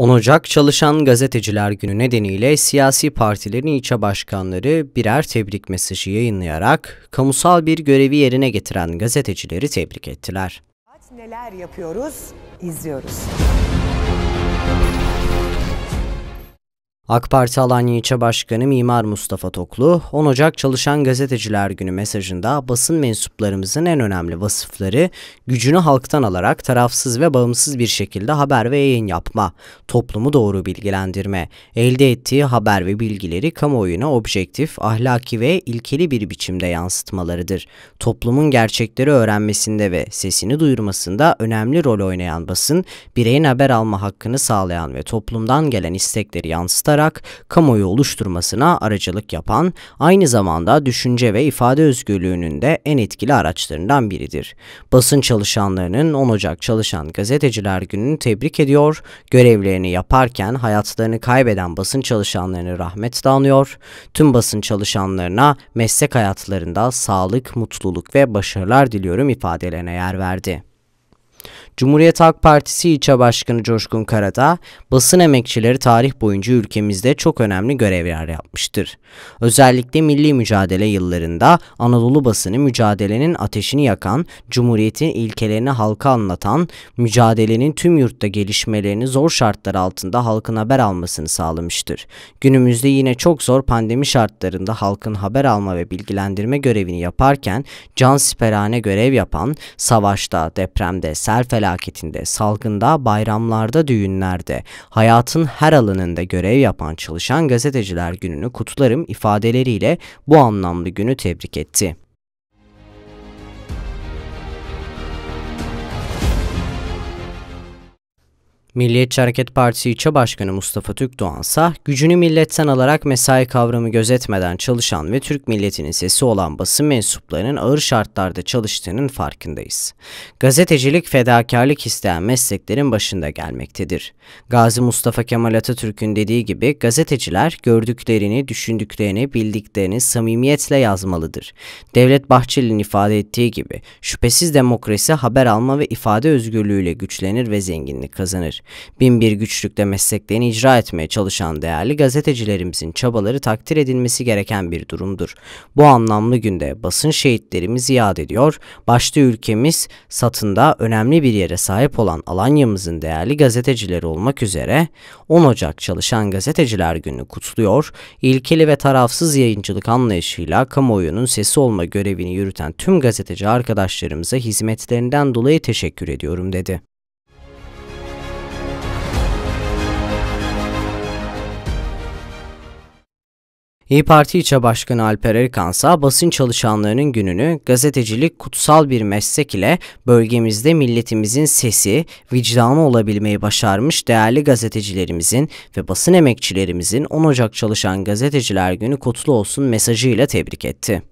10 Ocak Çalışan Gazeteciler Günü nedeniyle siyasi partilerin ilçe başkanları birer tebrik mesajı yayınlayarak kamusal bir görevi yerine getiren gazetecileri tebrik ettiler. Neler yapıyoruz? İzliyoruz. AK Parti Alanya İlçe Başkanı Mimar Mustafa Toklu, 10 Ocak Çalışan Gazeteciler Günü mesajında basın mensuplarımızın en önemli vasıfları gücünü halktan alarak tarafsız ve bağımsız bir şekilde haber ve yayın yapma, toplumu doğru bilgilendirme, elde ettiği haber ve bilgileri kamuoyuna objektif, ahlaki ve ilkeli bir biçimde yansıtmalarıdır. Toplumun gerçekleri öğrenmesinde ve sesini duyurmasında önemli rol oynayan basın, bireyin haber alma hakkını sağlayan ve toplumdan gelen istekleri yansıtarak olarak kamuoyu oluşturmasına aracılık yapan, aynı zamanda düşünce ve ifade özgürlüğünün de en etkili araçlarından biridir. Basın çalışanlarının 10 Ocak Çalışan Gazeteciler Günü'nü tebrik ediyor, görevlerini yaparken hayatlarını kaybeden basın çalışanlarını rahmet anıyor, tüm basın çalışanlarına meslek hayatlarında sağlık, mutluluk ve başarılar diliyorum ifadelerine yer verdi. Cumhuriyet Halk Partisi İlçe Başkanı Coşkun Karadağ, basın emekçileri tarih boyunca ülkemizde çok önemli görevler yapmıştır. Özellikle milli mücadele yıllarında Anadolu basını mücadelenin ateşini yakan, Cumhuriyet'in ilkelerini halka anlatan, mücadelenin tüm yurtta gelişmelerini zor şartlar altında halkın haber almasını sağlamıştır. Günümüzde yine çok zor pandemi şartlarında halkın haber alma ve bilgilendirme görevini yaparken can siperhane görev yapan, savaşta, depremde, sel felaketinde, felaketinde, salgında, bayramlarda, düğünlerde, hayatın her alanında görev yapan çalışan gazeteciler gününü kutlarım ifadeleriyle bu anlamlı günü tebrik etti. Milliyetçi Hareket Partisi İlçe Başkanı Mustafa Türkdoğan ise gücünü milletten alarak mesai kavramı gözetmeden çalışan ve Türk milletinin sesi olan basın mensuplarının ağır şartlarda çalıştığının farkındayız. Gazetecilik fedakarlık isteyen mesleklerin başında gelmektedir. Gazi Mustafa Kemal Atatürk'ün dediği gibi gazeteciler gördüklerini, düşündüklerini, bildiklerini samimiyetle yazmalıdır. Devlet Bahçeli'nin ifade ettiği gibi şüphesiz demokrasi haber alma ve ifade özgürlüğüyle güçlenir ve zenginlik kazanır. Binbir güçlükle mesleklerini icra etmeye çalışan değerli gazetecilerimizin çabaları takdir edilmesi gereken bir durumdur. Bu anlamlı günde basın şehitlerimizi yad ediyor, başta ülkemiz satında önemli bir yere sahip olan Alanya'mızın değerli gazetecileri olmak üzere 10 Ocak Çalışan Gazeteciler Günü kutluyor, ilkeli ve tarafsız yayıncılık anlayışıyla kamuoyunun sesi olma görevini yürüten tüm gazeteci arkadaşlarımıza hizmetlerinden dolayı teşekkür ediyorum dedi. İyi Parti İlçe Başkanı Alper Erkansa basın çalışanlarının gününü gazetecilik kutsal bir meslek ile bölgemizde milletimizin sesi, vicdanı olabilmeyi başarmış değerli gazetecilerimizin ve basın emekçilerimizin 10 Ocak Çalışan Gazeteciler Günü kutlu olsun mesajıyla tebrik etti.